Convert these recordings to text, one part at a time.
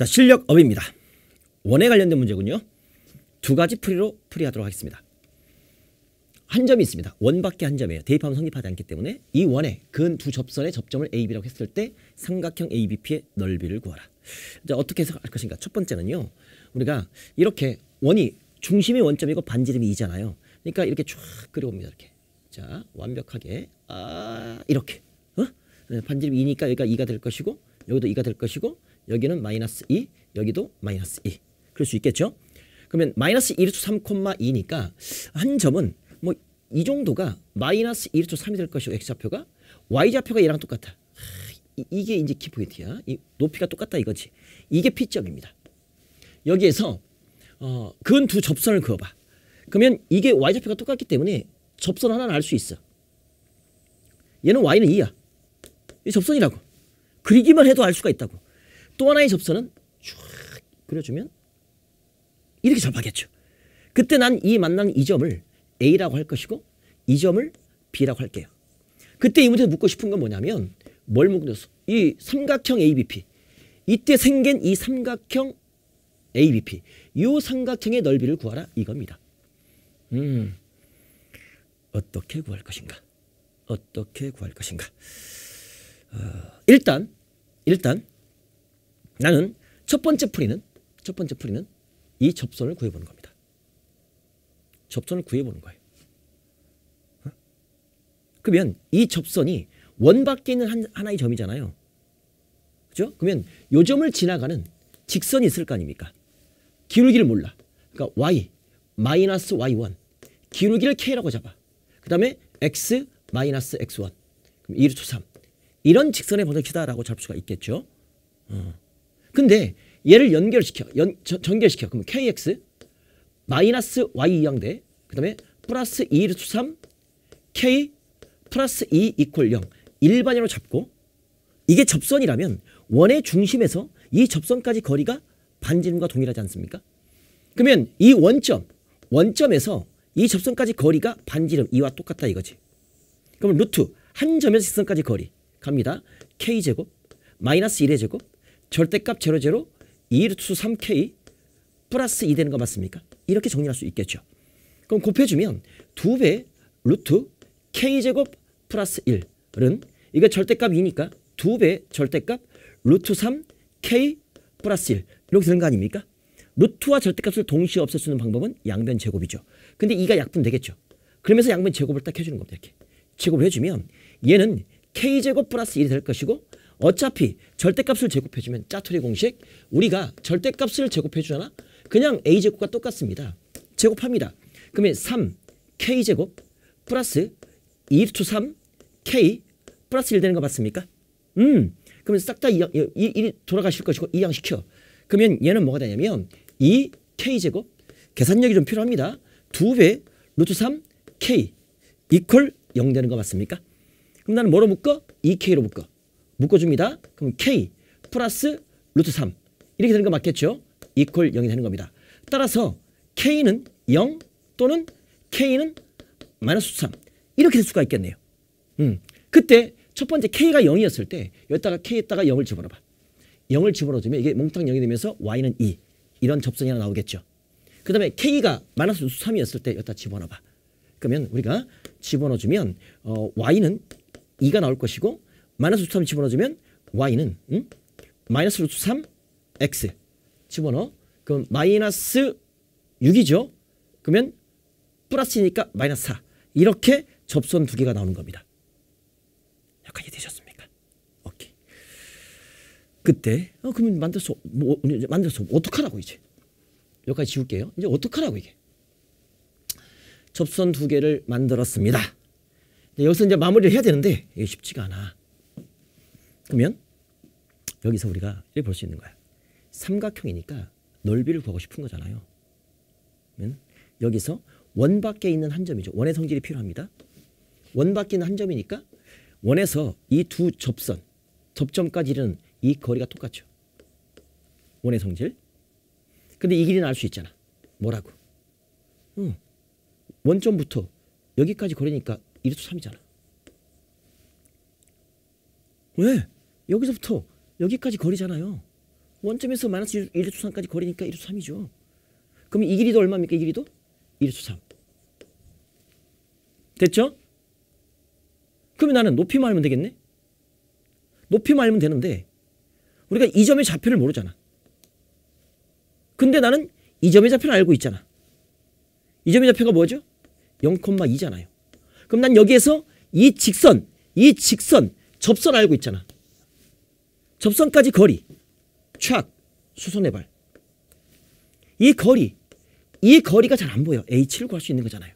자 실력업입니다. 원에 관련된 문제군요. 두 가지 풀이로 풀이하도록 하겠습니다. 한 점이 있습니다. 원밖에 한 점이에요. 대입하면 성립하지 않기 때문에 이 원의 근 두 접선의 접점을 AB라고 했을 때 삼각형 ABP의 넓이를 구하라. 이 어떻게 해석할 것인가? 첫 번째는요. 우리가 이렇게 원이 중심이 원점이고 반지름이 이잖아요. 그러니까 이렇게 쫙 그려옵니다. 이렇게. 자 완벽하게 아 이렇게 어? 네, 반지름 이니까 여기가 이가될 것이고 여기도 이가될 것이고 여기는 마이너스 2, 여기도 마이너스 2. 그럴 수 있겠죠? 그러면 마이너스 1루트 3,2니까 한 점은 뭐 이 정도가 마이너스 1루 3이 될 것이고 x좌표가 y좌표가 얘랑 똑같아. 이, 게 이제 키포인트야. 이 높이가 똑같다 이거지. 이게 P점입니다. 여기에서 어, 근두 접선을 그어봐. 그러면 이게 y좌표가 똑같기 때문에 접선 하나는 알 수 있어. 얘는 y는 2야. 이 접선이라고. 그리기만 해도 알 수가 있다고. 또 하나의 접선은 쭉 그려주면 이렇게 접하겠죠. 그때 난 이 만난 이 점을 A라고 할 것이고 이 점을 B라고 할게요. 그때 이문제에 묻고 싶은 건 뭐냐면 뭘 묻겠어? 이 삼각형 ABP 이때 생긴 이 삼각형 ABP 이 삼각형의 넓이를 구하라 이겁니다. 음 어떻게 구할 것인가? 어떻게 구할 것인가? 어, 일단 일단 나는 첫 번째 풀이는 첫 번째 풀이는 이 접선을 구해보는 겁니다. 접선을 구해보는 거예요. 어? 그러면 이 접선이 원 밖에 있는 한, 하나의 점이잖아요. 그죠? 그러면 요 점을 지나가는 직선이 있을 거 아닙니까? 기울기를 몰라. 그러니까 y 마이너스 y1 기울기를 k라고 잡아. 그 다음에 x 마이너스 x1 그럼 2로 초3 이런 직선의 번정치다라고 잡을 수가 있겠죠. 어. 근데 얘를 연결시켜. 연, 전결시켜. 그럼 kx 마이너스 y 2항 대 그다음에 플러스 2 루트 3 k 플러스 2 이퀄 0일반으로 잡고 이게 접선이라면 원의 중심에서 이 접선까지 거리가 반지름과 동일하지 않습니까? 그러면 이 원점, 원점에서 이 접선까지 거리가 반지름 이와 똑같다 이거지. 그럼 루트 한 점에서 직선까지 거리 갑니다. k제곱 마이너스 1의 제곱 절대값 제로 제로 2루트 3k 플러스 2 되는 거 맞습니까? 이렇게 정리할 수 있겠죠. 그럼 곱해주면 2배 루트 k제곱 플러스 1은 이거 절대값이니까 2배 절대값 루트 3 k 플러스 1 이렇게 되는 거 아닙니까? 루트와 절대값을 동시에 없앨수있는 방법은 양변 제곱이죠. 근데 이가 약분 되겠죠. 그러면서 양변 제곱을 딱 해주는 겁니다. 이렇게 제곱을 해주면 얘는 k제곱 플러스 1이 될 것이고 어차피 절대값을 제곱해주면 짜투리 공식 우리가 절대값을 제곱해주잖아. 그냥 a제곱과 똑같습니다. 제곱합니다. 그러면 3 k제곱 플러스 2루트 3 k 플러스 1 되는 거 맞습니까? 음 그러면 싹다 1이 돌아가실 것이고 이양시켜. 그러면 얘는 뭐가 되냐면 2 k제곱 계산력이 좀 필요합니다. 2배 루트 3 k 이퀄 0 되는 거 맞습니까? 그럼 나는 뭐로 묶어? 2k로 묶어. 묶어줍니다. 그럼 k 플러스 루트 3 이렇게 되는 거 맞겠죠? 이퀄 0이 되는 겁니다. 따라서 k는 0 또는 k는 마이너스 3 이렇게 될 수가 있겠네요. 음, 그때 첫 번째 k가 0이었을 때 여기다가 k에다가 0을 집어넣어봐. 0을 집어넣어주면 이게 몽땅 0이 되면서 y는 2 이런 접선이 하나 나오겠죠. 그 다음에 k가 마이너스 3이었을 때 여기다 집어넣어봐. 그러면 우리가 집어넣어주면 어, y는 2가 나올 것이고 마이너스 루트 3 집어넣어주면 y는 응? 마이너스 루트 3 x 집어넣어. 그럼 마이너스 6이죠. 그러면 플러스니까 마이너스 4. 이렇게 접선 두 개가 나오는 겁니다. 약간 이해되셨습니까? 오케이. 그때 어 그러면 만들어서 뭐만들어 어떡하라고 이제. 여기까지 지울게요. 이제 어떡하라고 이게. 접선 두 개를 만들었습니다. 여기서 이제 마무리를 해야 되는데 이게 쉽지가 않아. 그러면 여기서 우리가 볼 수 있는 거야. 삼각형이니까 넓이를 구하고 싶은 거잖아요. 그러면 여기서 원 밖에 있는 한 점이죠. 원의 성질이 필요합니다. 원 밖에 있는 한 점이니까 원에서 이 두 접선, 접점까지 는이 거리가 똑같죠. 원의 성질. 근데 이 길이는 알 수 있잖아. 뭐라고? 응. 원점부터 여기까지 거리니까 1도 3이잖아. 왜? 여기서부터 여기까지 거리잖아요. 원점에서 마이너스 1회수 3까지 거리니까 1회수 3이죠. 그럼 이 길이도 얼마입니까? 이 길이도? 1회수 3. 됐죠? 그러면 나는 높이만 알면 되겠네? 높이만 알면 되는데 우리가 이 점의 좌표를 모르잖아. 근데 나는 이 점의 좌표를 알고 있잖아. 이 점의 좌표가 뭐죠? 0,2잖아요. 그럼 난 여기에서 이 직선, 이 직선, 접선 알고 있잖아. 접선까지 거리. 촥. 수선해발. 이 거리. 이 거리가 잘 안 보여. H를 구할 수 있는 거잖아요.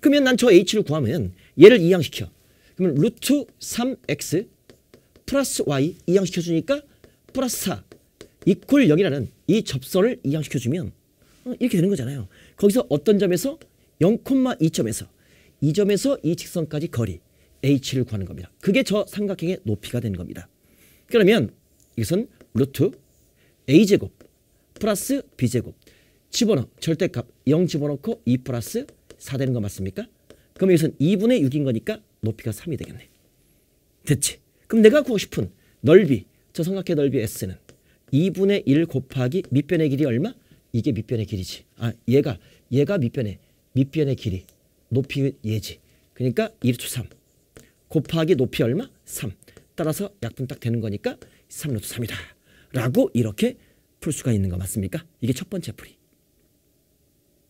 그러면 난 저 H를 구하면 얘를 이항시켜. 그러면 루트 3X 플러스 Y 이항시켜주니까 플러스 4 이퀄 0이라는 이 접선을 이항시켜주면 어, 이렇게 되는 거잖아요. 거기서 어떤 점에서 0,2점에서 2점에서 이 직선까지 거리 h를 구하는 겁니다. 그게 저 삼각형의 높이가 되는 겁니다. 그러면 이것은 루트 a제곱 플러스 b제곱 집어넣어 절대값 0 집어넣고 2 플러스 4 되는 거 맞습니까? 그럼 이것은 2분의 6인 거니까 높이가 3이 되겠네. 됐지? 그럼 내가 구하고 싶은 넓이 저 삼각형의 넓이 s는 2분의 1 곱하기 밑변의 길이 얼마? 이게 밑변의 길이지. 아 얘가 얘가 밑변의 밑변의 길이 높이 예지. 그러니까 1초 3. 곱하기 높이 얼마? 3. 따라서 약분 딱 되는 거니까 3루트 3이다. 라고 이렇게 풀 수가 있는 거 맞습니까? 이게 첫 번째 풀이.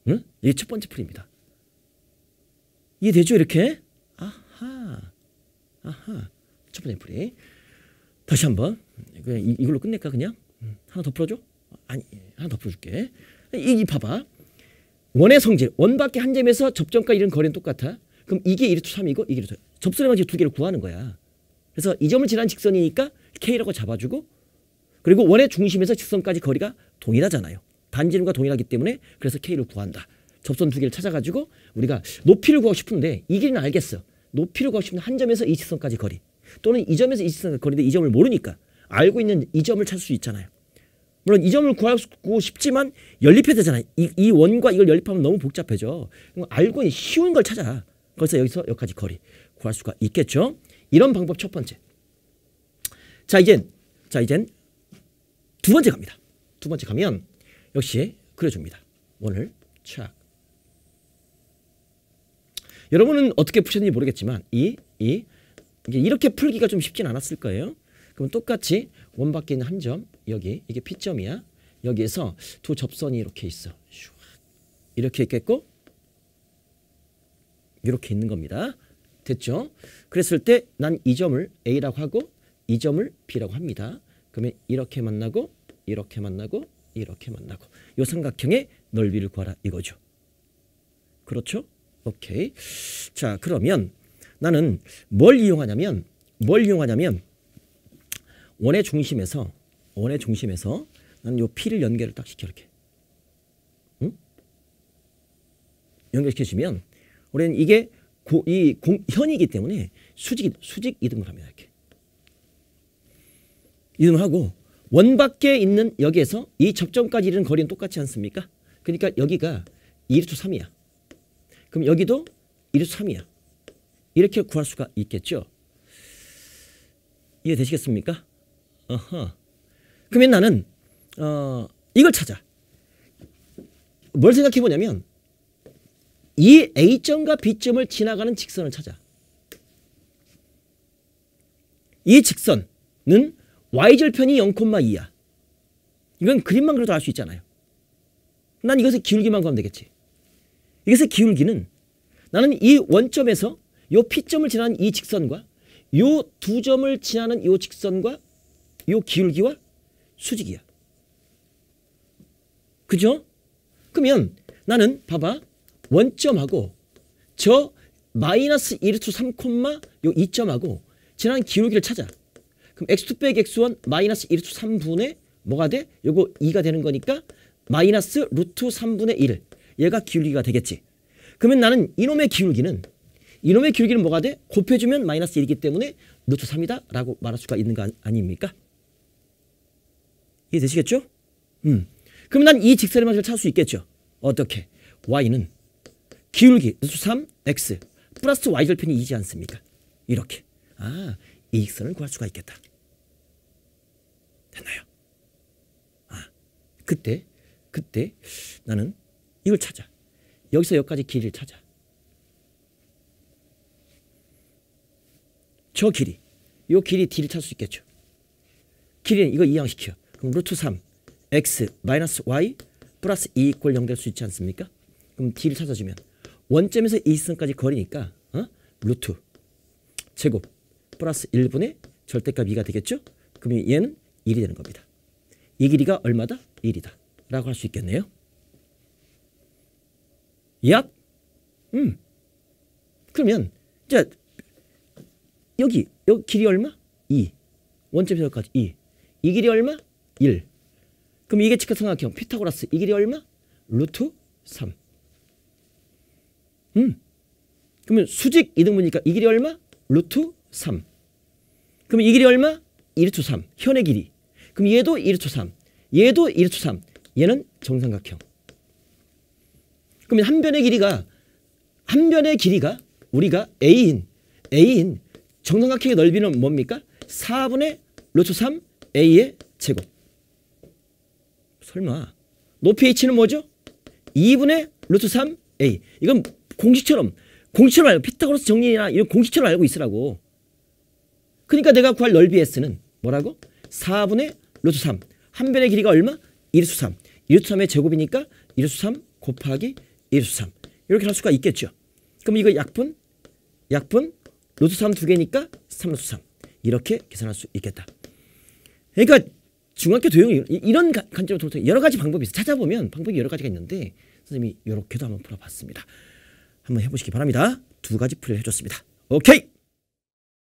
응? 이게 첫 번째 풀입니다. 이해되죠? 이렇게? 아하. 아하. 첫 번째 풀이. 다시 한번. 그 이, 이걸로 끝낼까 그냥? 음, 하나 더 풀어줘? 아니 하나 더 풀어줄게. 이, 이 봐봐. 원의 성질. 원 밖에 한 점에서 접점과 이런 거리는 똑같아. 그럼 이게 1루트 3이고 이게 1루트 접선해가지고 두 개를 구하는 거야. 그래서 이 점을 지난 직선이니까 K라고 잡아주고 그리고 원의 중심에서 직선까지 거리가 동일하잖아요. 반지름과 동일하기 때문에 그래서 K를 구한다. 접선 두 개를 찾아가지고 우리가 높이를 구하고 싶은데 이 길은 알겠어. 높이를 구하고 싶은데 한 점에서 이 직선까지 거리 또는 이 점에서 이 직선까지 거리인데 이 점을 모르니까 알고 있는 이 점을 찾을 수 있잖아요. 물론 이 점을 구하고 싶지만 연립해야 되잖아요. 이, 이 원과 이걸 연립하면 너무 복잡해져. 알고 있는 쉬운 걸 찾아. 그래서 여기서 여기까지 거리. 구할 수가 있겠죠. 이런 방법 첫 번째. 자 이젠 자 이젠 두 번째 갑니다. 두 번째 가면 역시 그려줍니다. 오늘 착. 여러분은 어떻게 푸셨는지 모르겠지만 이, 이 이렇게 풀기가 좀 쉽진 않았을 거예요. 그럼 똑같이 원 밖에 있는 한 점, 여기 이게 P점이야. 여기에서 두 접선이 이렇게 있어. 이렇게 있겠고 이렇게 있는 겁니다. 됐죠? 그랬을 때 난 이 점을 A라고 하고 이 점을 B라고 합니다. 그러면 이렇게 만나고 이렇게 만나고 이렇게 만나고 요 삼각형의 넓이를 구하라 이거죠. 그렇죠? 오케이. 자 그러면 나는 뭘 이용하냐면 뭘 이용하냐면 원의 중심에서 원의 중심에서 나는 요 P를 연결을 딱 시켜 이렇게. 응? 연결시켜주면 우리는 이게 고, 이 공, 현이기 때문에 수직 수직 이등을 합니다. 이렇게 이동을 하고 원 밖에 있는 여기에서 이 접점까지 이르는 거리는 똑같지 않습니까? 그러니까 여기가 2루 3이야. 그럼 여기도 2루 3이야. 이렇게 구할 수가 있겠죠. 이해되시겠습니까? 어허. 그러면 나는 어, 이걸 찾아. 뭘 생각해보냐면 이 A점과 B점을 지나가는 직선을 찾아. 이 직선은 y절편이 0,2야. 이건 그림만 그려도 알 수 있잖아요. 난 이것의 기울기만 구하면 되겠지. 이것의 기울기는 나는 이 원점에서 이 P점을 지나는 이 직선과 이 두 점을 지나는 이 직선과 이 기울기와 수직이야. 그죠? 그러면 나는 봐봐. 원점하고 저 마이너스 1루트 3, 요 2점하고 지난 기울기를 찾아. 그럼 x2 빼기 x1 마이너스 1루 3분의 뭐가 돼? 요거 2가 되는 거니까 마이너스 루트 3분의 1. 얘가 기울기가 되겠지. 그러면 나는 이놈의 기울기는 이놈의 기울기는 뭐가 돼? 곱해주면 마이너스 1이기 때문에 루트 3이다 라고 말할 수가 있는 거 아닙니까? 이해되시겠죠? 음. 그러면난 이 직선의 방식을 찾을 수 있겠죠. 어떻게? y는 기울기 3x 플러스 y절편이 2지 않습니까? 이렇게. 아, 이익선을 구할 수가 있겠다. 됐나요? 아, 그때, 그때 나는 이걸 찾아. 여기서 여기까지 길이를 찾아. 저 길이, 요 길이 d를 찾을 수 있겠죠. 길이는 이거 이항시켜. 그럼 루트 3, x 마이너스 y 플러스 2 e 이퀄 0될 수 있지 않습니까? 그럼 d를 찾아주면 원점에서 2승까지 거리니까 어? 루트 제곱 플러스 1분의 절대값 2가 되겠죠? 그러면 얘는 1이 되는 겁니다. 이 길이가 얼마다? 1이다. 라고 할 수 있겠네요. 얍. 음. 그러면 자 여기 여기 길이 얼마? 2. 원점에서까지 2. 이 길이 얼마? 1. 그럼 이게 측각 삼각형 피타고라스 이 길이 얼마? 루트 3. 음. 그러면 수직 이등분이니까이 길이 얼마? 루트 3. 그러면 이 길이 얼마? 1루트 3. 현의 길이. 그럼 얘도 1루트 3. 얘도 1루트 3. 얘는 정삼각형. 그러면 한 변의 길이가 한 변의 길이가 우리가 A인 A인 정삼각형의 넓이는 뭡니까? 4분의 루트 3 A의 제곱. 설마 높이 H는 뭐죠? 2분의 루트 3 A. 이건 공식처럼 공식처럼 알고 피타고라스 정리나 이런 공식처럼 알고 있으라고. 그러니까 내가 구할 넓이 S는 뭐라고? 4분의 루트 3. 한 변의 길이가 얼마? 1수 3. 1수 3의 제곱이니까 1수 3 곱하기 1수 3. 이렇게 할 수가 있겠죠. 그럼 이거 약분, 약분, 루트 3 두 개니까 3루트 3. 이렇게 계산할 수 있겠다. 그러니까 중학교 도형 이런 관점으로 여러 가지 방법이 있어 찾아보면 방법이 여러 가지가 있는데 선생님이 이렇게도 한번 풀어봤습니다. 한번 해보시기 바랍니다. 두 가지 풀 해줬습니다. 오케이!